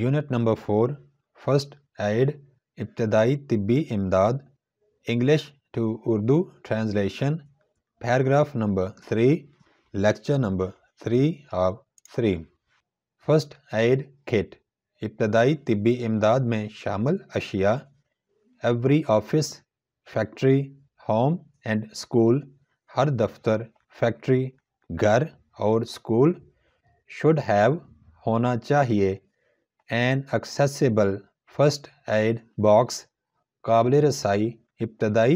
unit number four first aid इब्तदाई तिब्बी इमदाद English to Urdu translation paragraph number three lecture number three of three first aid kit इब्तदाई तिब्बी इमदाद में शामिल अशिया every office factory home and school हर दफ्तर फैक्ट्री घर और स्कूल शुड हैव होना चाहिए an accessible first aid box काबिल रसाई इब्तदाई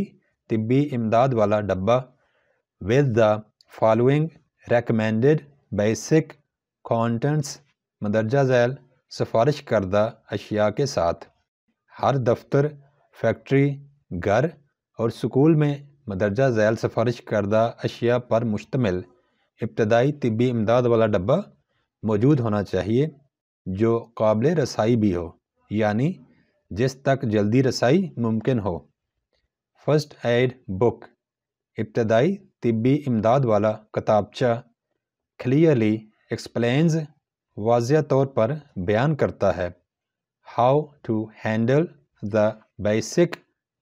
तिबी इमदाद वाला डब्बा with the following recommended basic contents मदरजा जैल सिफारिश करदा अशिया के साथ हर दफ्तर फैक्ट्री घर और स्कूल में मदरजा झैल सिफारिश करदा अशिया पर मुश्तमिल इब्तदाई तिबी इमदाद वाला डब्बा मौजूद होना चाहिए जो काबिल रसाई भी हो यानी जिस तक जल्दी रसाई मुमकिन हो फर्स्ट एड बुक इब्तदाई तिबी इमदाद वाला किताबचा क्लियरली एक्सप्लेन्स वाजिया तौर पर बयान करता है how to handle the basic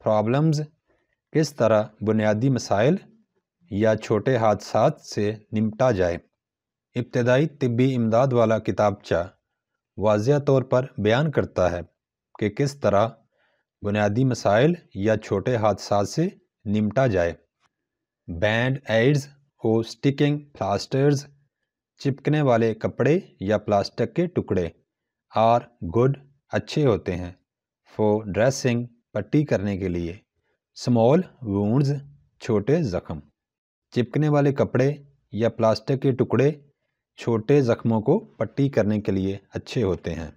problems किस तरह बुनियादी मसाइल या छोटे हादसा से निपटा जाए इब्तदाई तिबी इमदाद वाला किताबचा वाजिया तौर पर बयान करता है कि किस तरह बुनियादी मसाइल या छोटे हादसा से निमटा जाए बैंड एड्स और स्टिकिंग प्लास्टर्स चिपकने वाले कपड़े या प्लास्टिक के टुकड़े आर गुड अच्छे होते हैं फॉर ड्रेसिंग पट्टी करने के लिए स्मॉल वूंड्स छोटे ज़ख्म चिपकने वाले कपड़े या प्लास्टिक के टुकड़े छोटे ज़ख्मों को पट्टी करने के लिए अच्छे होते हैं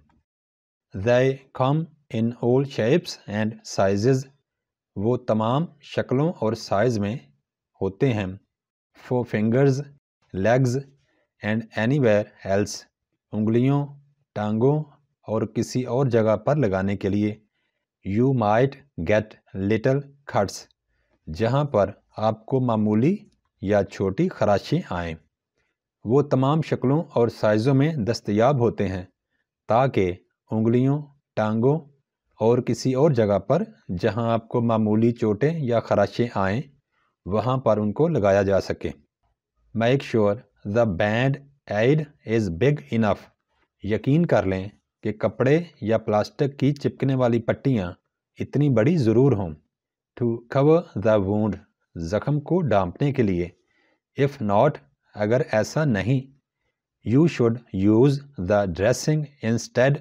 they come in all shapes and sizes वो तमाम शक्लों और साइज़ में होते हैं for fingers, legs and anywhere else उंगलियों टांगों और किसी और जगह पर लगाने के लिए you might get little cuts जहाँ पर आपको मामूली या छोटी खराशें आएँ वो तमाम शक्लों और साइज़ों में दस्तयाब होते हैं ताकि उंगलियों टांगों और किसी और जगह पर जहां आपको मामूली चोटें या खराशें आएँ वहां पर उनको लगाया जा सके make sure the band aid is big enough यकीन कर लें कि कपड़े या प्लास्टिक की चिपकने वाली पट्टियाँ इतनी बड़ी ज़रूर हों टू कवर द वूंड ज़ख़म को डांपने के लिए इफ़ नॉट अगर ऐसा नहीं you should use the dressing instead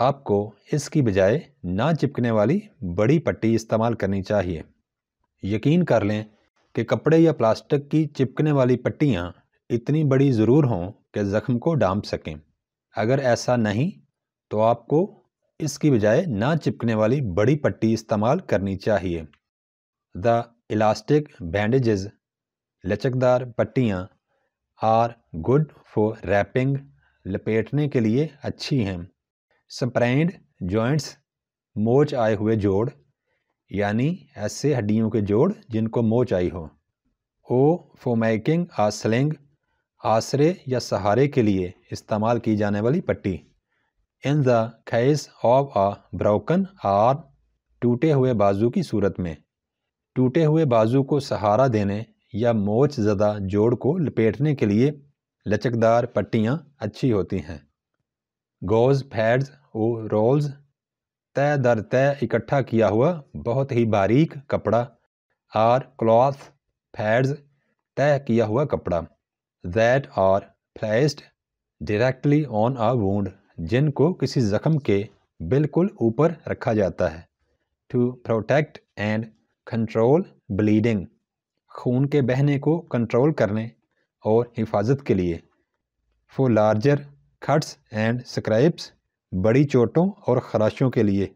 आपको इसकी बजाय ना चिपकने वाली बड़ी पट्टी इस्तेमाल करनी चाहिए यकीन कर लें कि कपड़े या प्लास्टिक की चिपकने वाली पट्टियाँ इतनी बड़ी ज़रूर हों कि ज़ख्म को डांप सकें अगर ऐसा नहीं तो आपको इसकी बजाय ना चिपकने वाली बड़ी पट्टी इस्तेमाल करनी चाहिए द इलास्टिक बैंडेज़ लचकदार पट्टियाँ आर गुड फॉर रैपिंग लपेटने के लिए अच्छी हैं स्प्रेंड जॉइंट्स मोच आए हुए जोड़ यानी ऐसे हड्डियों के जोड़ जिनको मोच आई हो or for making a sling आश्रय या सहारे के लिए इस्तेमाल की जाने वाली पट्टी in the case of a broken arm टूटे हुए बाजू की सूरत में टूटे हुए बाजू को सहारा देने या मोच ज़दा जोड़ को लपेटने के लिए लचकदार पट्टियाँ अच्छी होती हैं गोज फैड्स और रोल्स तय दर तय इकट्ठा किया हुआ बहुत ही बारीक कपड़ा आर क्लॉथ फैड्स तय किया हुआ कपड़ा that are placed directly on a wound जिनको किसी ज़ख्म के बिल्कुल ऊपर रखा जाता है to protect and control bleeding खून के बहने को कंट्रोल करने और हिफाजत के लिए for larger cuts and scrapes बड़ी चोटों और खराशों के लिए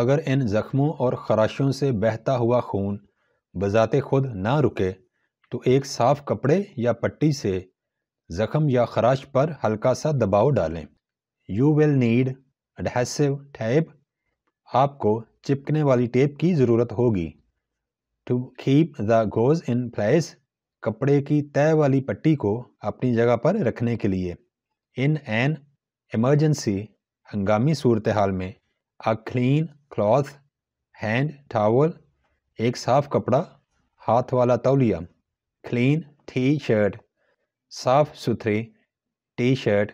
अगर इन ज़ख्मों और खराशों से बहता हुआ खून बजाते खुद ना रुके तो एक साफ़ कपड़े या पट्टी से ज़ख्म या खराश पर हल्का सा दबाव डालें you will need adhesive tape आपको चिपकने वाली टेप की ज़रूरत होगी to keep the gauze in place कपड़े की तय वाली पट्टी को अपनी जगह पर रखने के लिए इन एन एमरजेंसी हंगामी सूरत हाल में a clean cloth hand towel एक साफ़ कपड़ा हाथ वाला तौलिया क्लीन टी शर्ट साफ़ सुथरी T shirt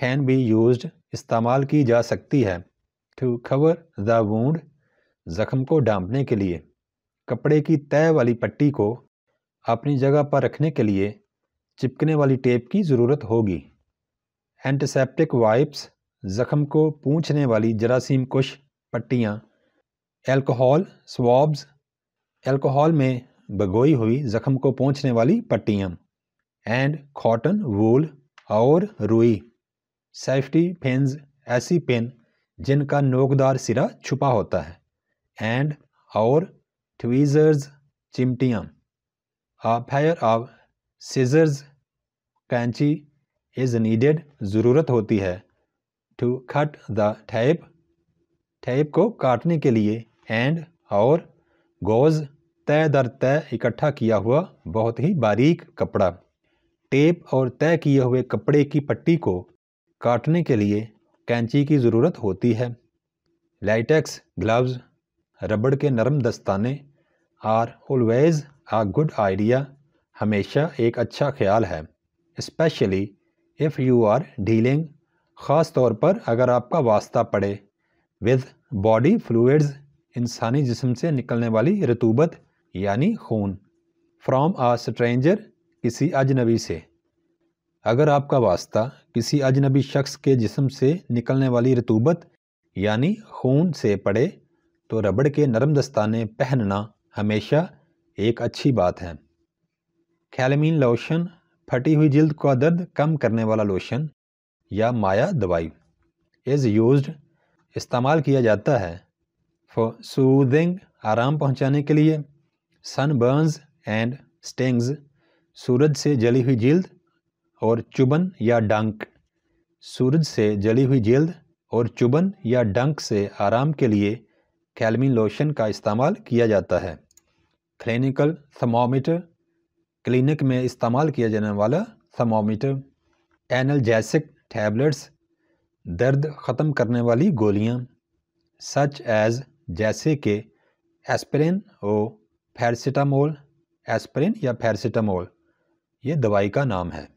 can be use इस्तेमाल की जा सकती है टू कवर द वूड जख्म को डांपने के लिए कपड़े की तय वाली पट्टी को अपनी जगह पर रखने के लिए चिपकने वाली टेप की ज़रूरत होगी एंटीसेप्टिक वाइप्स ज़ख्म को पूछने वाली जरासीम कुश पट्टियाँ एल्कोहल स्वाब्स एल्कोहल में भगोई हुई ज़ख्म को पहुँचने वाली पट्टियाँ एंड कॉटन वूल और रुई सेफ्टी फेंस ऐसी पेन जिनका नोकदार सिरा छुपा होता है एंड और tweezers चिमटियाँ a fire of seizures कैंची इज नीडेड ज़रूरत होती है to cut the tape tape को काटने के लिए एंड और गोज तय दर तय इकट्ठा किया हुआ बहुत ही बारीक कपड़ा टेप और तय किए हुए कपड़े की पट्टी को काटने के लिए कैंची की ज़रूरत होती है लाइटेक्स ग्लव्स रबड़ के नरम दस्ताने are always a good idea हमेशा एक अच्छा ख्याल है especially if you are dealing ख़ास तौर पर अगर आपका वास्ता पड़े विद बॉडी फ्लूड्स इंसानी जिसम से निकलने वाली रतूबत यानी खून फ्राम आ स्ट्रेंजर किसी अजनबी से अगर आपका वास्ता किसी अजनबी शख्स के जिसम से निकलने वाली रतूबत यानी खून से पड़े तो रबड़ के नरम दस्ताने पहनना हमेशा एक अच्छी बात है खैलमीन लोशन फटी हुई जिल्द का दर्द कम करने वाला लोशन या माया दवाई इज़ यूज इस्तेमाल किया जाता है फॉर सूदिंग आराम पहुंचाने के लिए सन एंड स्टिंग्स सूरज से जली हुई जिल्द और चुबन या डंक सूरज से जली हुई जिल्द और चुबन या डंक से आराम के लिए कैलमिन लोशन का इस्तेमाल किया जाता है क्लिनिकल थर्मोमीटर क्लिनिक में इस्तेमाल किया जाने वाला थर्मोमीटर एनलजैसिक टैबलेट्स दर्द ख़त्म करने वाली गोलियां सच एज जैसे कि एस्पिरिन ओ फैरसीटामोल एस्पिरिन या फैरसीटामोल ये दवाई का नाम है